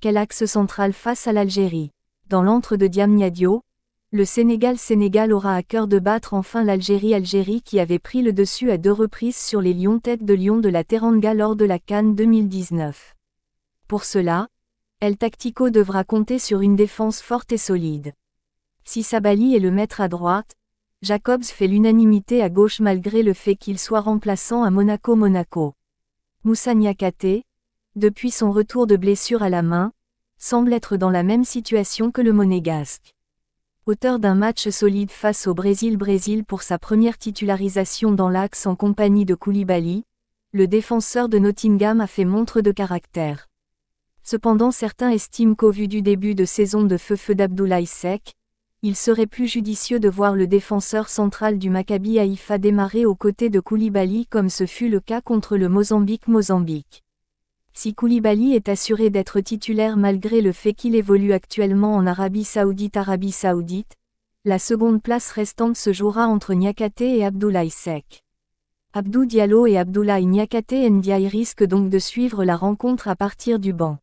quel axe central face à l'Algérie Dans l'antre de Diamniadio, le Sénégal-Sénégal aura à cœur de battre enfin l'Algérie-Algérie qui avait pris le dessus à deux reprises sur les lions têtes de lion de la Teranga lors de la Cannes 2019. Pour cela, El Tactico devra compter sur une défense forte et solide. Si Sabali est le maître à droite, Jacobs fait l'unanimité à gauche malgré le fait qu'il soit remplaçant à Monaco-Monaco. Moussa depuis son retour de blessure à la main, semble être dans la même situation que le Monégasque. Auteur d'un match solide face au Brésil-Brésil pour sa première titularisation dans l'axe en compagnie de Koulibaly, le défenseur de Nottingham a fait montre de caractère. Cependant certains estiment qu'au vu du début de saison de feu-feu d'Abdoulaye Sek, il serait plus judicieux de voir le défenseur central du Maccabi Haïfa démarrer aux côtés de Koulibaly comme ce fut le cas contre le Mozambique-Mozambique. Si Koulibaly est assuré d'être titulaire malgré le fait qu'il évolue actuellement en Arabie Saoudite Arabie Saoudite, la seconde place restante se jouera entre Nyakate et Abdoulaye Sek. Abdou Diallo et Abdoulaye Nyakate Ndiaye risquent donc de suivre la rencontre à partir du banc.